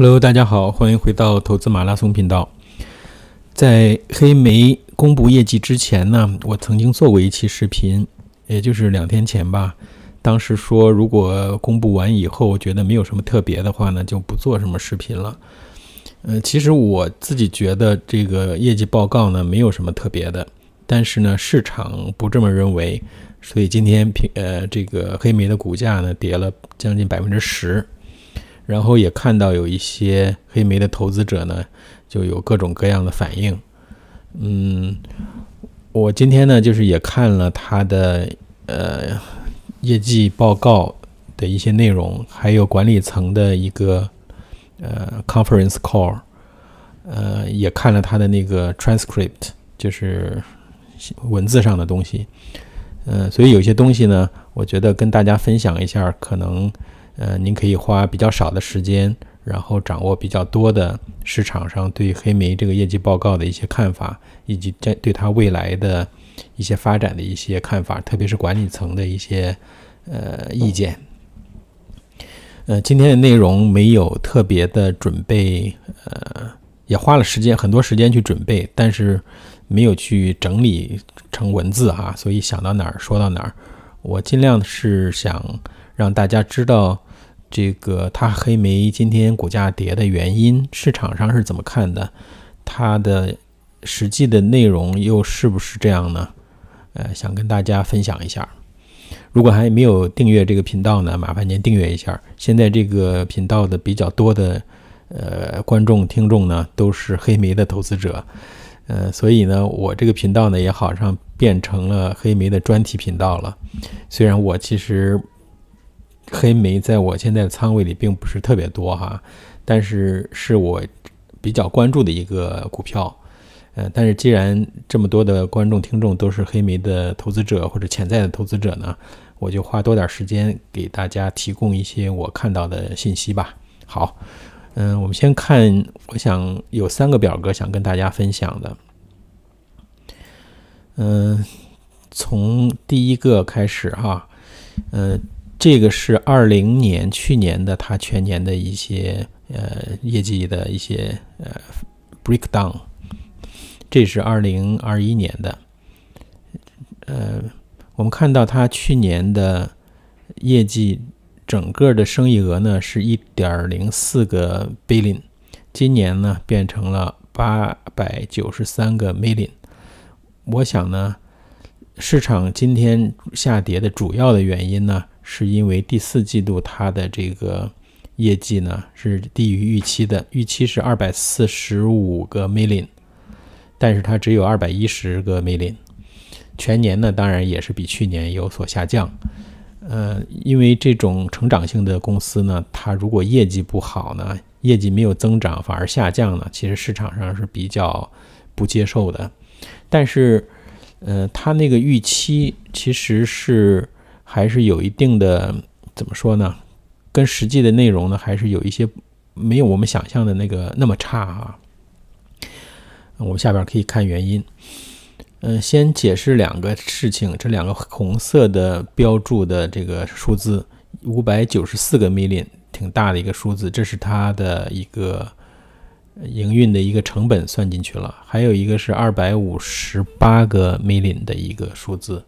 Hello，大家好，欢迎回到投资马拉松频道。在黑莓公布业绩之前呢，我曾经做过一期视频，也就是两天前吧。当时说，如果公布完以后觉得没有什么特别的话呢，就不做什么视频了。呃，其实我自己觉得这个业绩报告呢没有什么特别的，但是呢市场不这么认为，所以今天平呃这个黑莓的股价呢跌了将近百分之十。然后也看到有一些黑莓的投资者呢，就有各种各样的反应。嗯，我今天呢，就是也看了它的呃业绩报告的一些内容，还有管理层的一个呃 conference call，呃也看了它的那个 transcript，就是文字上的东西。嗯，所以有些东西呢，我觉得跟大家分享一下，可能。呃，您可以花比较少的时间，然后掌握比较多的市场上对黑莓这个业绩报告的一些看法，以及在对它未来的一些发展的一些看法，特别是管理层的一些呃意见。呃，今天的内容没有特别的准备，呃，也花了时间很多时间去准备，但是没有去整理成文字哈，所以想到哪儿说到哪儿。我尽量是想让大家知道。这个它黑莓今天股价跌的原因，市场上是怎么看的？它的实际的内容又是不是这样呢？呃，想跟大家分享一下。如果还没有订阅这个频道呢，麻烦您订阅一下。现在这个频道的比较多的呃观众听众呢，都是黑莓的投资者，呃，所以呢，我这个频道呢也好像变成了黑莓的专题频道了。虽然我其实。黑莓在我现在的仓位里并不是特别多哈，但是是我比较关注的一个股票，嗯，但是既然这么多的观众听众都是黑莓的投资者或者潜在的投资者呢，我就花多点时间给大家提供一些我看到的信息吧。好，嗯，我们先看，我想有三个表格想跟大家分享的，嗯，从第一个开始哈，嗯。这个是二零年去年的，它全年的一些呃业绩的一些呃 breakdown。这是二零二一年的。呃，我们看到它去年的业绩整个的生意额呢是一点零四个 billion，今年呢变成了八百九十三个 million。我想呢，市场今天下跌的主要的原因呢。是因为第四季度它的这个业绩呢是低于预期的，预期是二百四十五个 million，但是它只有二百一十个 million。全年呢，当然也是比去年有所下降。呃，因为这种成长性的公司呢，它如果业绩不好呢，业绩没有增长反而下降呢，其实市场上是比较不接受的。但是，呃，它那个预期其实是。还是有一定的怎么说呢？跟实际的内容呢，还是有一些没有我们想象的那个那么差啊。我们下边可以看原因。嗯，先解释两个事情，这两个红色的标注的这个数字，五百九十四个 million，挺大的一个数字，这是它的一个营运的一个成本算进去了。还有一个是二百五十八个 million 的一个数字。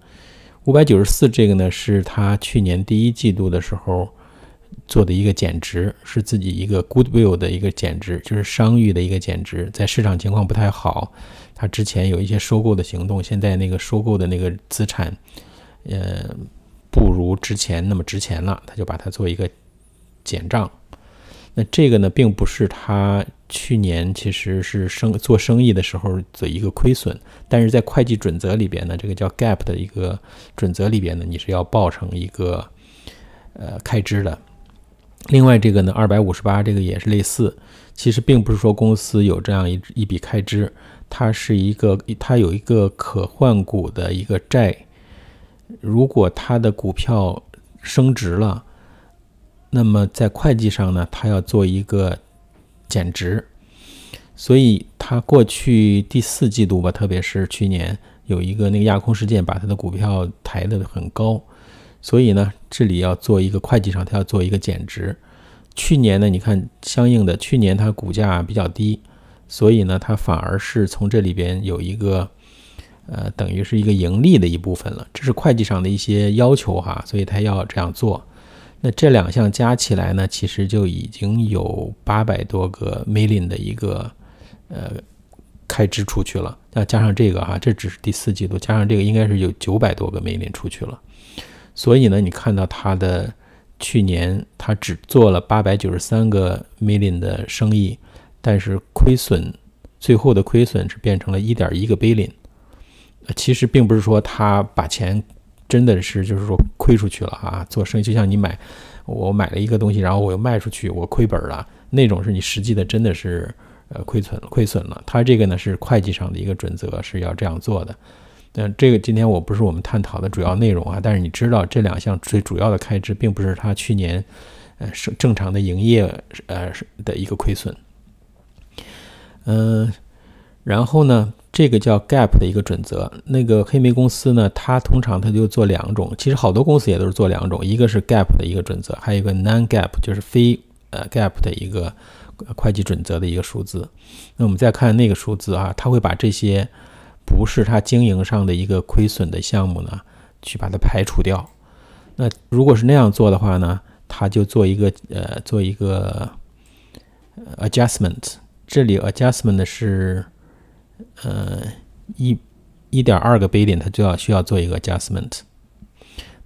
五百九十四，这个呢，是他去年第一季度的时候做的一个减值，是自己一个 goodwill 的一个减值，就是商誉的一个减值。在市场情况不太好，他之前有一些收购的行动，现在那个收购的那个资产，呃，不如之前那么值钱了，他就把它做一个减账。这个呢，并不是他去年其实是生做生意的时候的一个亏损，但是在会计准则里边呢，这个叫 gap 的一个准则里边呢，你是要报成一个呃开支的。另外这个呢，二百五十八这个也是类似，其实并不是说公司有这样一一笔开支，它是一个它有一个可换股的一个债，如果它的股票升值了。那么在会计上呢，它要做一个减值，所以它过去第四季度吧，特别是去年有一个那个亚空事件，把它的股票抬得很高，所以呢，这里要做一个会计上它要做一个减值。去年呢，你看相应的去年它股价比较低，所以呢，它反而是从这里边有一个呃，等于是一个盈利的一部分了。这是会计上的一些要求哈，所以它要这样做。那这两项加起来呢，其实就已经有八百多个 million 的一个呃开支出去了。那加上这个啊，这只是第四季度，加上这个应该是有九百多个 million 出去了。所以呢，你看到它的去年它只做了八百九十三个 million 的生意，但是亏损最后的亏损是变成了一点一个 billion。其实并不是说他把钱。真的是，就是说亏出去了啊！做生意就像你买，我买了一个东西，然后我又卖出去，我亏本了。那种是你实际的，真的是呃亏损，亏损了。它这个呢是会计上的一个准则，是要这样做的。但这个今天我不是我们探讨的主要内容啊。但是你知道这两项最主要的开支，并不是他去年呃是正常的营业呃的一个亏损。嗯，然后呢？这个叫 gap 的一个准则，那个黑莓公司呢，它通常它就做两种，其实好多公司也都是做两种，一个是 gap 的一个准则，还有一个 non-gap 就是非呃 gap 的一个会计准则的一个数字。那我们再看那个数字啊，它会把这些不是它经营上的一个亏损的项目呢，去把它排除掉。那如果是那样做的话呢，他就做一个呃做一个 adjustment，这里 adjustment 是。呃，一一点二个 o 林，它就要需要做一个 adjustment。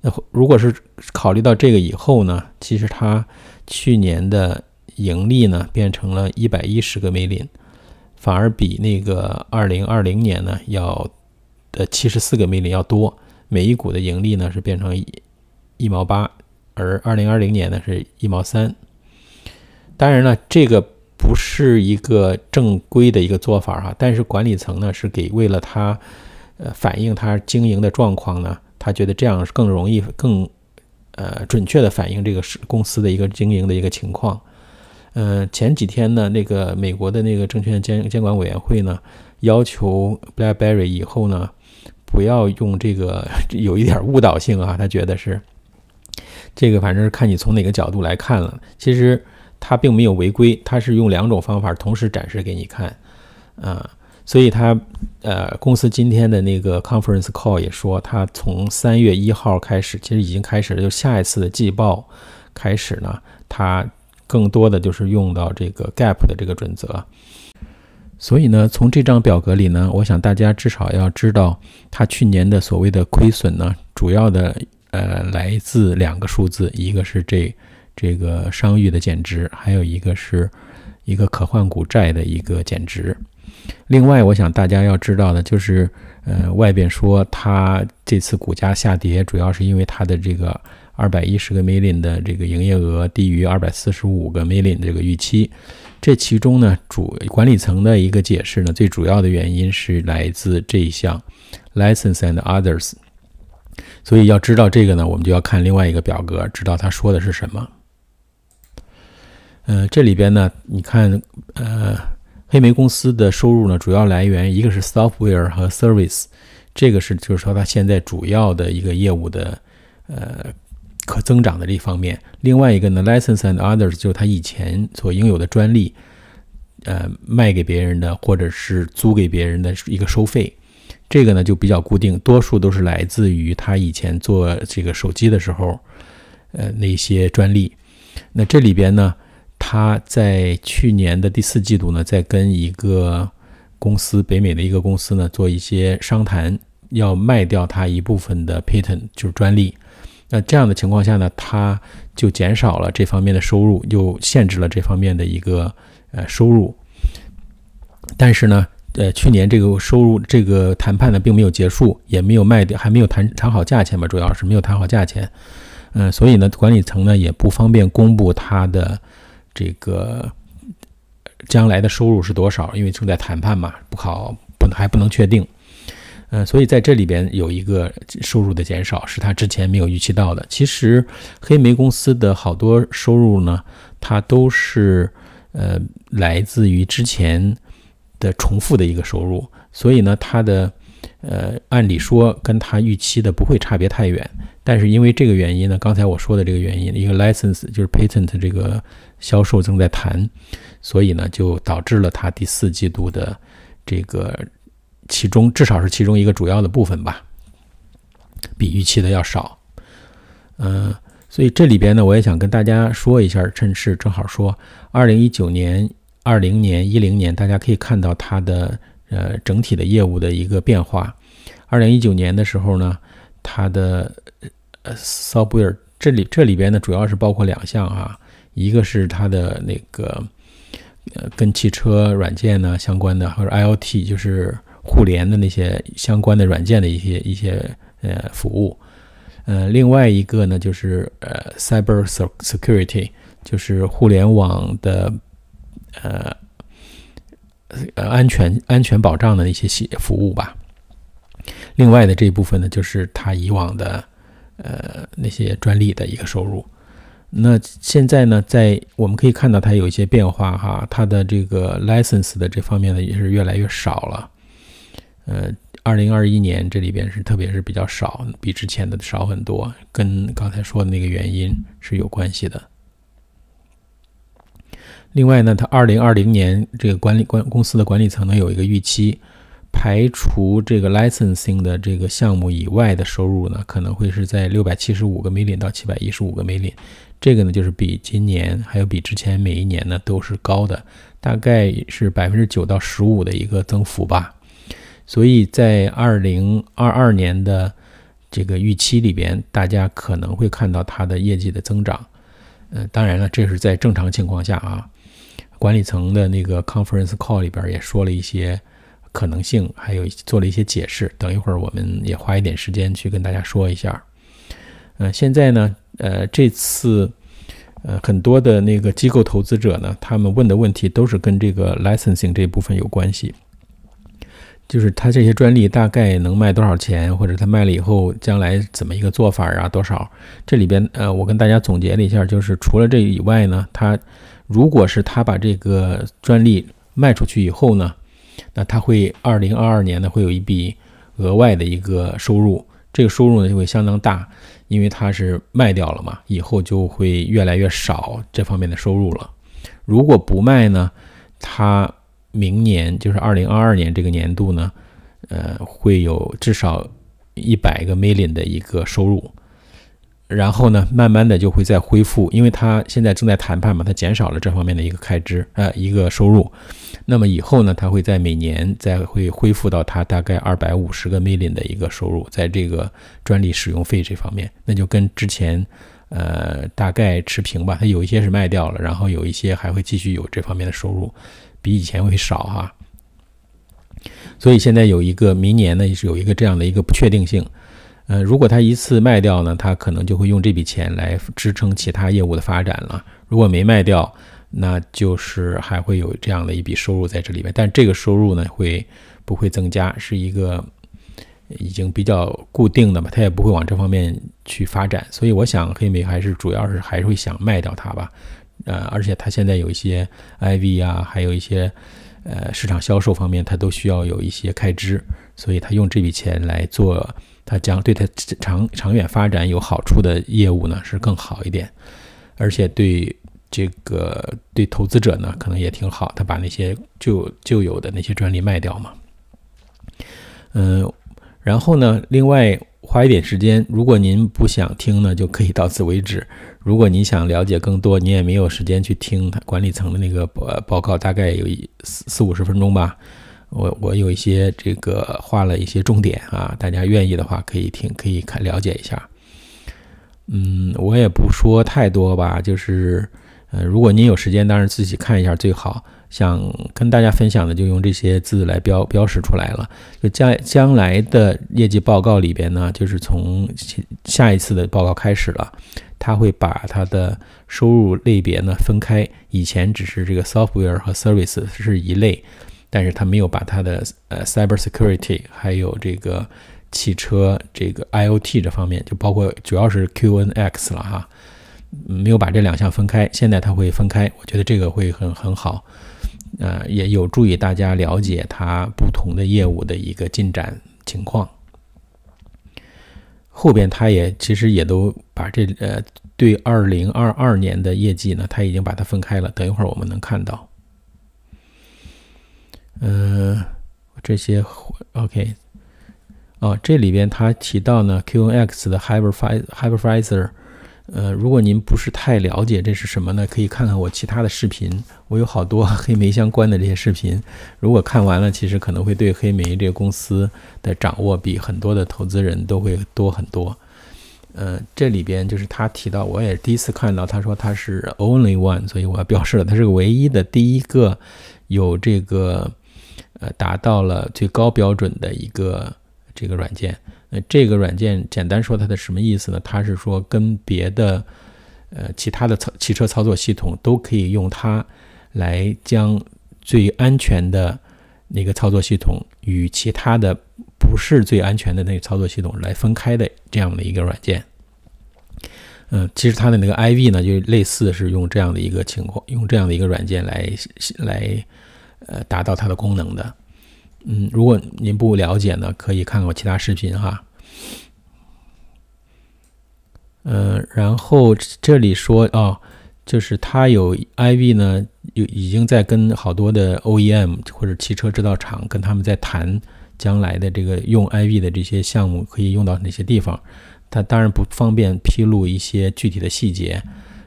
那如果是考虑到这个以后呢，其实它去年的盈利呢变成了一百一十个 o 林，反而比那个二零二零年呢要呃七十四个 o 林要多。每一股的盈利呢是变成一毛八，而二零二零年呢是一毛三。当然了，这个。不是一个正规的一个做法哈，但是管理层呢是给为了他，呃，反映他经营的状况呢，他觉得这样更容易更，呃，准确的反映这个是公司的一个经营的一个情况。呃，前几天呢，那个美国的那个证券监监管委员会呢，要求 BlackBerry 以后呢，不要用这个 有一点误导性啊，他觉得是，这个反正是看你从哪个角度来看了，其实。它并没有违规，它是用两种方法同时展示给你看，啊，所以它，呃，公司今天的那个 conference call 也说，它从三月一号开始，其实已经开始，了，就下一次的季报开始呢，它更多的就是用到这个 gap 的这个准则。所以呢，从这张表格里呢，我想大家至少要知道，它去年的所谓的亏损呢，主要的，呃，来自两个数字，一个是这。这个商誉的减值，还有一个是，一个可换股债的一个减值。另外，我想大家要知道的，就是，呃，外边说它这次股价下跌，主要是因为它的这个二百一十个 million 的这个营业额低于二百四十五个 million 这个预期。这其中呢，主管理层的一个解释呢，最主要的原因是来自这一项 licenses and others。所以要知道这个呢，我们就要看另外一个表格，知道他说的是什么。呃，这里边呢，你看，呃，黑莓公司的收入呢，主要来源一个是 software 和 service，这个是就是说它现在主要的一个业务的，呃，可增长的这一方面。另外一个呢，licenses and others 就是它以前所拥有的专利，呃，卖给别人的或者是租给别人的一个收费，这个呢就比较固定，多数都是来自于他以前做这个手机的时候，呃，那些专利。那这里边呢？他在去年的第四季度呢，在跟一个公司北美的一个公司呢做一些商谈，要卖掉他一部分的 patent 就是专利。那这样的情况下呢，他就减少了这方面的收入，又限制了这方面的一个呃收入。但是呢，呃，去年这个收入这个谈判呢，并没有结束，也没有卖掉，还没有谈谈好价钱吧，主要是没有谈好价钱。嗯，所以呢，管理层呢也不方便公布他的。这个将来的收入是多少？因为正在谈判嘛，不好不还不能确定。嗯，所以在这里边有一个收入的减少，是他之前没有预期到的。其实黑莓公司的好多收入呢，它都是呃来自于之前的重复的一个收入，所以呢，它的呃按理说跟他预期的不会差别太远。但是因为这个原因呢，刚才我说的这个原因，一个 license 就是 patent 这个销售正在谈，所以呢，就导致了它第四季度的这个其中至少是其中一个主要的部分吧，比预期的要少。嗯，所以这里边呢，我也想跟大家说一下，趁势正好说，二零一九年、二零年、一零年，大家可以看到它的呃整体的业务的一个变化。二零一九年的时候呢。它的呃，software 这里这里边呢，主要是包括两项啊，一个是它的那个呃，跟汽车软件呢相关的，或者 IOT 就是互联的那些相关的软件的一些一些呃服务，呃，另外一个呢就是呃，cyber security 就是互联网的呃安全安全保障的那些服务吧。另外的这一部分呢，就是他以往的，呃，那些专利的一个收入。那现在呢，在我们可以看到它有一些变化哈，它的这个 license 的这方面呢也是越来越少了。呃，二零二一年这里边是特别是比较少，比之前的少很多，跟刚才说的那个原因是有关系的。另外呢，它二零二零年这个管理管公司的管理层呢有一个预期。排除这个 licensing 的这个项目以外的收入呢，可能会是在六百七十五个 million 到七百一十五个 million，这个呢就是比今年还有比之前每一年呢都是高的，大概是百分之九到十五的一个增幅吧。所以在二零二二年的这个预期里边，大家可能会看到它的业绩的增长。呃，当然了，这是在正常情况下啊。管理层的那个 conference call 里边也说了一些。可能性，还有做了一些解释。等一会儿我们也花一点时间去跟大家说一下。呃，现在呢，呃，这次呃很多的那个机构投资者呢，他们问的问题都是跟这个 licensing 这部分有关系，就是他这些专利大概能卖多少钱，或者他卖了以后将来怎么一个做法啊？多少？这里边呃，我跟大家总结了一下，就是除了这以外呢，他如果是他把这个专利卖出去以后呢？那他会二零二二年呢，会有一笔额外的一个收入，这个收入呢就会相当大，因为它是卖掉了嘛，以后就会越来越少这方面的收入了。如果不卖呢，他明年就是二零二二年这个年度呢，呃，会有至少一百个 million 的一个收入。然后呢，慢慢的就会再恢复，因为他现在正在谈判嘛，他减少了这方面的一个开支，呃，一个收入。那么以后呢，他会在每年再会恢复到他大概二百五十个 million 的一个收入，在这个专利使用费这方面，那就跟之前呃大概持平吧。他有一些是卖掉了，然后有一些还会继续有这方面的收入，比以前会少哈。所以现在有一个明年呢，是有一个这样的一个不确定性。呃，如果他一次卖掉呢，他可能就会用这笔钱来支撑其他业务的发展了。如果没卖掉，那就是还会有这样的一笔收入在这里面。但这个收入呢，会不会增加，是一个已经比较固定的吧。他也不会往这方面去发展。所以我想，黑莓还是主要是还是会想卖掉它吧。呃，而且他现在有一些 I V 啊，还有一些呃市场销售方面，他都需要有一些开支，所以他用这笔钱来做。他将对他长长远发展有好处的业务呢，是更好一点，而且对这个对投资者呢，可能也挺好。他把那些旧旧有的那些专利卖掉嘛，嗯，然后呢，另外花一点时间。如果您不想听呢，就可以到此为止。如果您想了解更多，你也没有时间去听管理层的那个报报告，大概有四四五十分钟吧。我我有一些这个画了一些重点啊，大家愿意的话可以听，可以看了解一下。嗯，我也不说太多吧，就是嗯，如果您有时间，当然自己看一下最好。想跟大家分享的，就用这些字来标标识出来了。就将将来的业绩报告里边呢，就是从下一次的报告开始了，他会把他的收入类别呢分开，以前只是这个 software 和 service 是一类。但是他没有把他的呃 cyber security 还有这个汽车这个 IOT 这方面就包括主要是 QNX 了哈，没有把这两项分开。现在他会分开，我觉得这个会很很好，呃，也有助于大家了解它不同的业务的一个进展情况。后边他也其实也都把这呃对二零二二年的业绩呢，他已经把它分开了。等一会儿我们能看到。嗯，这些 OK 哦，这里边他提到呢，QNX 的 Hyperfizer，呃，如果您不是太了解这是什么呢，可以看看我其他的视频，我有好多黑莓相关的这些视频。如果看完了，其实可能会对黑莓这个公司的掌握比很多的投资人都会多很多。呃，这里边就是他提到，我也第一次看到，他说他是 Only One，所以我要表示了，他是个唯一的第一个有这个。呃，达到了最高标准的一个这个软件。呃，这个软件简单说它的什么意思呢？它是说跟别的呃其他的操汽车操作系统都可以用它来将最安全的那个操作系统与其他的不是最安全的那个操作系统来分开的这样的一个软件。嗯，其实它的那个 I V 呢，就类似是用这样的一个情况，用这样的一个软件来来。呃，达到它的功能的，嗯，如果您不了解呢，可以看看我其他视频哈。嗯，然后这里说啊，就是他有 I V 呢，有已经在跟好多的 O E M 或者汽车制造厂跟他们在谈将来的这个用 I V 的这些项目可以用到哪些地方。他当然不方便披露一些具体的细节，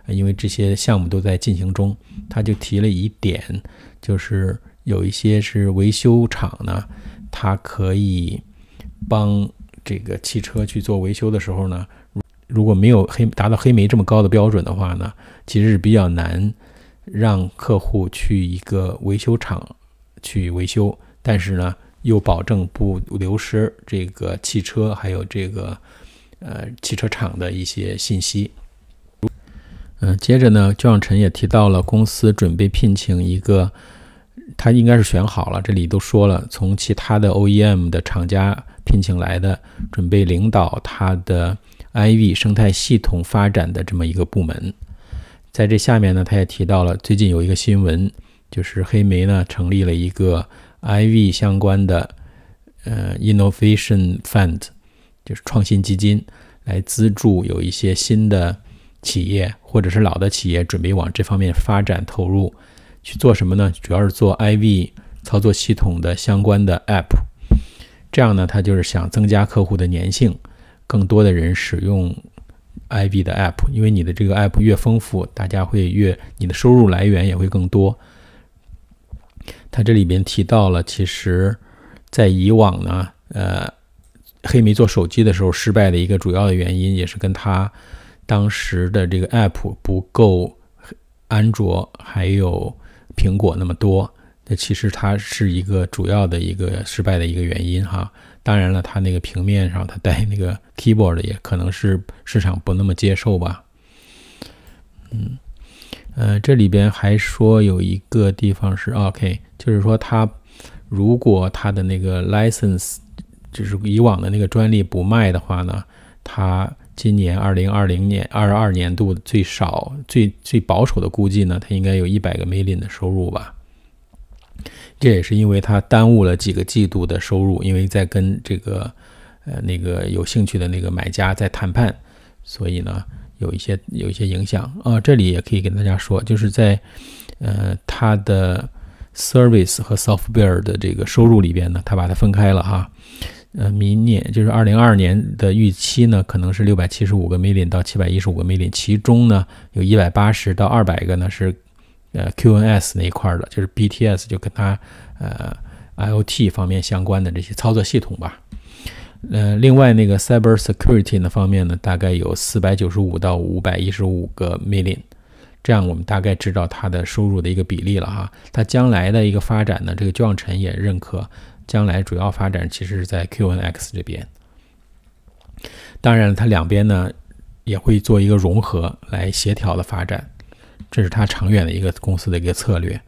因为这些项目都在进行中。他就提了一点。就是有一些是维修厂呢，它可以帮这个汽车去做维修的时候呢，如果没有黑达到黑莓这么高的标准的话呢，其实是比较难让客户去一个维修厂去维修，但是呢又保证不流失这个汽车还有这个呃汽车厂的一些信息。嗯，接着呢，焦亮辰也提到了公司准备聘请一个。他应该是选好了，这里都说了，从其他的 OEM 的厂家聘请来的，准备领导他的 IV 生态系统发展的这么一个部门。在这下面呢，他也提到了最近有一个新闻，就是黑莓呢成立了一个 IV 相关的呃 innovation fund，就是创新基金，来资助有一些新的企业或者是老的企业准备往这方面发展投入。去做什么呢？主要是做 I V 操作系统的相关的 App，这样呢，他就是想增加客户的粘性，更多的人使用 I V 的 App，因为你的这个 App 越丰富，大家会越你的收入来源也会更多。他这里边提到了，其实，在以往呢，呃，黑莓做手机的时候失败的一个主要的原因，也是跟他当时的这个 App 不够安卓还有。苹果那么多，那其实它是一个主要的一个失败的一个原因哈。当然了，它那个平面上它带那个 keyboard 也可能是市场不那么接受吧。嗯，呃，这里边还说有一个地方是 OK，就是说它如果它的那个 license，就是以往的那个专利不卖的话呢，它。今年二零二零年二二年度最少最最保守的估计呢，它应该有一百个 million 的收入吧。这也是因为它耽误了几个季度的收入，因为在跟这个呃那个有兴趣的那个买家在谈判，所以呢有一些有一些影响啊。这里也可以跟大家说，就是在呃它的 service 和 software 的这个收入里边呢，它把它分开了哈。呃，明年就是二零二二年的预期呢，可能是六百七十五个 million 到七百一十五个 million，其中呢有一百八十到二百个呢是呃 QNS 那一块的，就是 BTS 就跟他呃 IoT 方面相关的这些操作系统吧。呃，另外那个 Cyber Security 呢方面呢，大概有四百九十五到五百一十五个 million，这样我们大概知道它的收入的一个比例了哈。它将来的一个发展呢，这个 John 陈也认可。将来主要发展其实是在 QNX 这边，当然它两边呢也会做一个融合，来协调的发展，这是它长远的一个公司的一个策略。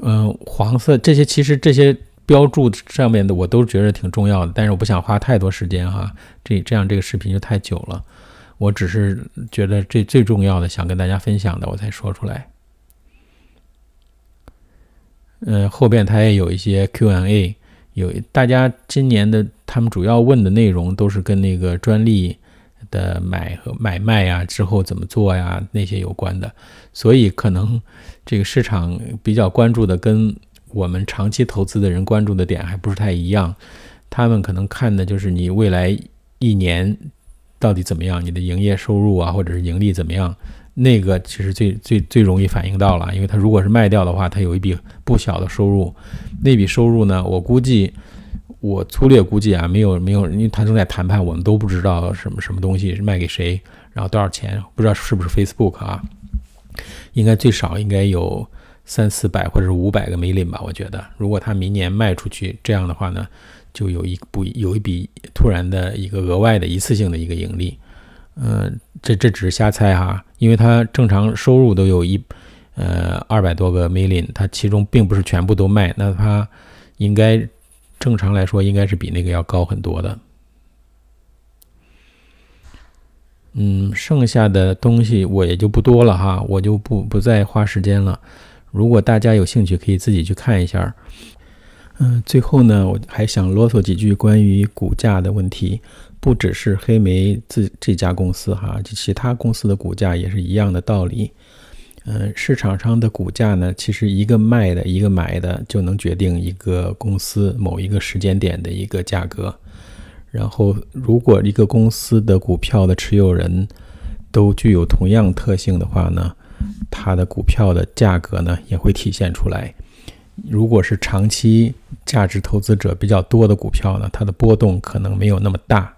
嗯，黄色这些其实这些标注上面的我都觉得挺重要的，但是我不想花太多时间哈，这这样这个视频就太久了。我只是觉得这最重要的想跟大家分享的，我才说出来。嗯，后边它也有一些 Q&A，有大家今年的他们主要问的内容都是跟那个专利的买和买卖呀，之后怎么做呀那些有关的，所以可能这个市场比较关注的跟我们长期投资的人关注的点还不是太一样，他们可能看的就是你未来一年到底怎么样，你的营业收入啊，或者是盈利怎么样。那个其实最最最容易反映到了，因为他如果是卖掉的话，他有一笔不小的收入。那笔收入呢，我估计，我粗略估计啊，没有没有，因为他正在谈判，我们都不知道什么什么东西是卖给谁，然后多少钱，不知道是不是 Facebook 啊，应该最少应该有三四百或者是五百个 million 吧，我觉得，如果他明年卖出去这样的话呢，就有一不有一笔突然的一个额外的一次性的一个盈利。嗯，这这只是瞎猜哈，因为他正常收入都有一，呃，二百多个 million，他其中并不是全部都卖，那他应该正常来说应该是比那个要高很多的。嗯，剩下的东西我也就不多了哈，我就不不再花时间了。如果大家有兴趣，可以自己去看一下。嗯，最后呢，我还想啰嗦几句关于股价的问题。不只是黑莓自这家公司哈，就其他公司的股价也是一样的道理。嗯，市场上的股价呢，其实一个卖的一个买的就能决定一个公司某一个时间点的一个价格。然后，如果一个公司的股票的持有人都具有同样特性的话呢，它的股票的价格呢也会体现出来。如果是长期价值投资者比较多的股票呢，它的波动可能没有那么大。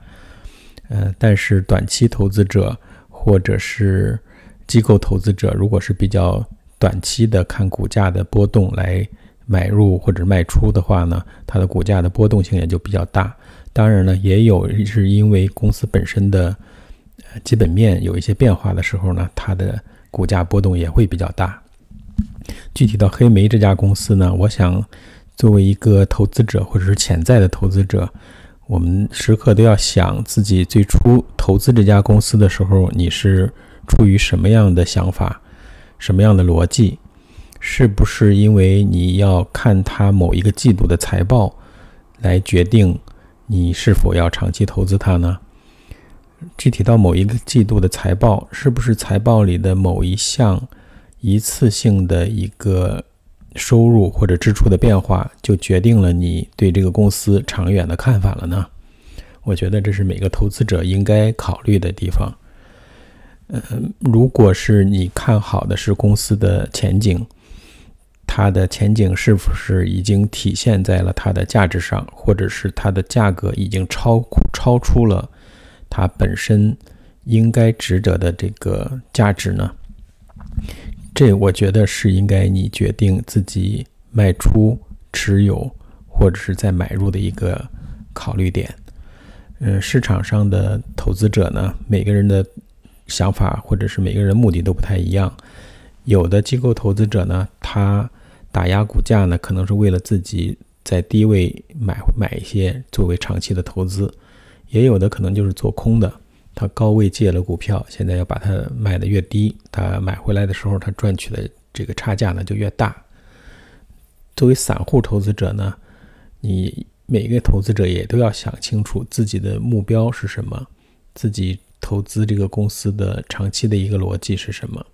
呃，但是短期投资者或者是机构投资者，如果是比较短期的看股价的波动来买入或者卖出的话呢，它的股价的波动性也就比较大。当然呢，也有是因为公司本身的呃基本面有一些变化的时候呢，它的股价波动也会比较大。具体到黑莓这家公司呢，我想作为一个投资者或者是潜在的投资者。我们时刻都要想自己最初投资这家公司的时候，你是出于什么样的想法、什么样的逻辑？是不是因为你要看它某一个季度的财报来决定你是否要长期投资它呢？具体到某一个季度的财报，是不是财报里的某一项一次性的一个？收入或者支出的变化，就决定了你对这个公司长远的看法了呢。我觉得这是每个投资者应该考虑的地方。嗯，如果是你看好的是公司的前景，它的前景是不是已经体现在了它的价值上，或者是它的价格已经超超出了它本身应该值得的这个价值呢？这我觉得是应该你决定自己卖出、持有或者是在买入的一个考虑点。嗯，市场上的投资者呢，每个人的想法或者是每个人目的都不太一样。有的机构投资者呢，他打压股价呢，可能是为了自己在低位买买一些作为长期的投资，也有的可能就是做空的。他高位借了股票，现在要把它卖的越低，他买回来的时候，他赚取的这个差价呢就越大。作为散户投资者呢，你每个投资者也都要想清楚自己的目标是什么，自己投资这个公司的长期的一个逻辑是什么。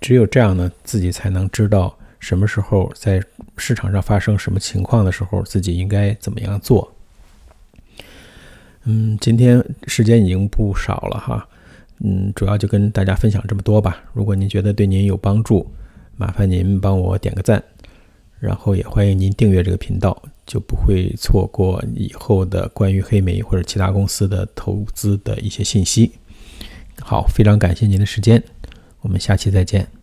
只有这样呢，自己才能知道什么时候在市场上发生什么情况的时候，自己应该怎么样做。嗯，今天时间已经不少了哈，嗯，主要就跟大家分享这么多吧。如果您觉得对您有帮助，麻烦您帮我点个赞，然后也欢迎您订阅这个频道，就不会错过以后的关于黑莓或者其他公司的投资的一些信息。好，非常感谢您的时间，我们下期再见。